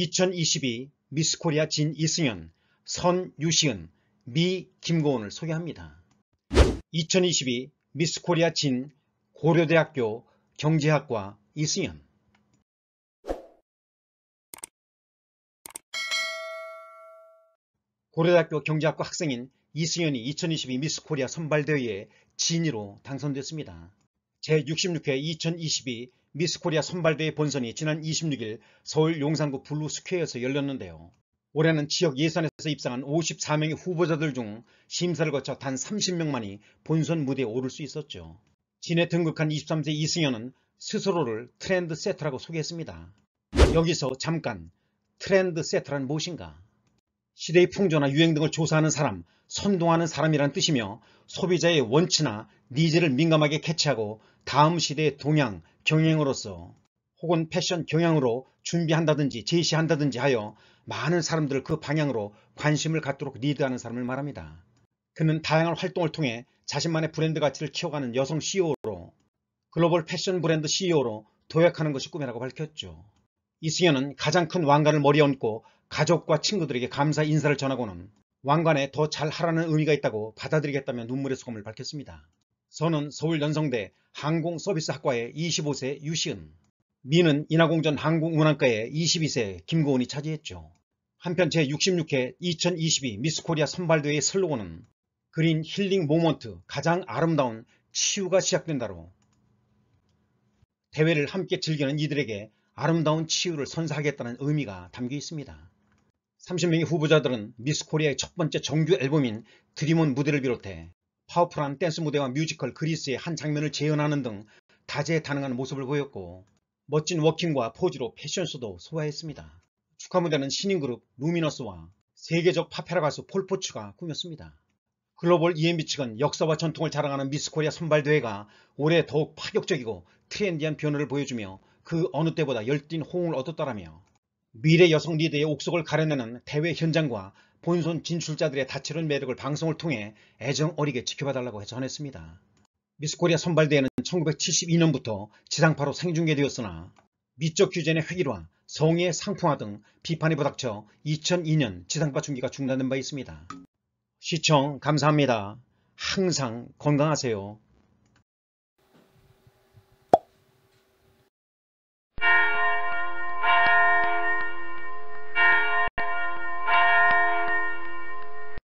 2022 미스코리아 진이승연선 유시은, 미 김고은을 소개합니다. 2022 미스코리아 진 고려대학교 경제학과 이승연 고려대학교 경제학과 학생인 이승연이2022 미스코리아 선발대회에 진위로 당선됐습니다. 제66회 2022 미스코리아 선발대회 본선이 지난 26일 서울 용산구 블루스퀘어에서 열렸는데요. 올해는 지역 예선에서 입상한 54명의 후보자들 중 심사를 거쳐 단 30명만이 본선 무대에 오를 수 있었죠. 진에 등극한 23세 이승현은 스스로를 트렌드 세트라고 소개했습니다. 여기서 잠깐 트렌드 세트란 무엇인가? 시대의 풍조나 유행 등을 조사하는 사람, 선동하는 사람이란 뜻이며 소비자의 원치나 니즈를 민감하게 캐치하고 다음 시대의 동향, 경향으로서 혹은 패션 경향으로 준비한다든지 제시한다든지 하여 많은 사람들을 그 방향으로 관심을 갖도록 리드하는 사람을 말합니다. 그는 다양한 활동을 통해 자신만의 브랜드 가치를 키워가는 여성 CEO로 글로벌 패션 브랜드 CEO로 도약하는 것이 꿈이라고 밝혔죠. 이승현은 가장 큰 왕관을 머리에 얹고 가족과 친구들에게 감사 인사를 전하고는 왕관에 더 잘 하라는 의미가 있다고 받아들이겠다며 눈물의 소금을 밝혔습니다. 서는 서울연성대 항공서비스학과의 25세 유시은, 미는 인하공전 항공운항과의 22세 김고은이 차지했죠. 한편 제66회 2022 미스코리아 선발대회의 슬로건은 그린 힐링 모먼트 가장 아름다운 치유가 시작된다로 대회를 함께 즐기는 이들에게 아름다운 치유를 선사하겠다는 의미가 담겨 있습니다. 30명의 후보자들은 미스코리아의 첫 번째 정규 앨범인 드림온 무대를 비롯해 파워풀한 댄스 무대와 뮤지컬 그리스의 한 장면을 재현하는 등 다재다능한 모습을 보였고 멋진 워킹과 포즈로 패션쇼도 소화했습니다. 축하 무대는 신인 그룹 루미너스와 세계적 파페라 가수 폴포츠가 꾸몄습니다. 글로벌 EMB 측은 역사와 전통을 자랑하는 미스코리아 선발대회가 올해 더욱 파격적이고 트렌디한 변화를 보여주며 그 어느 때보다 열띤 호응을 얻었다라며 미래 여성 리더의 옥석을 가려내는 대회 현장과 본선 진출자들의 다채로운 매력을 방송을 통해 애정 어리게 지켜봐달라고 전했습니다. 미스코리아 선발대회는 1972년부터 지상파로 생중계되었으나 미적 규제의 획일화, 성의 상품화 등 비판이 부닥쳐 2002년 지상파 중계가 중단된 바 있습니다. 시청 감사합니다. 항상 건강하세요.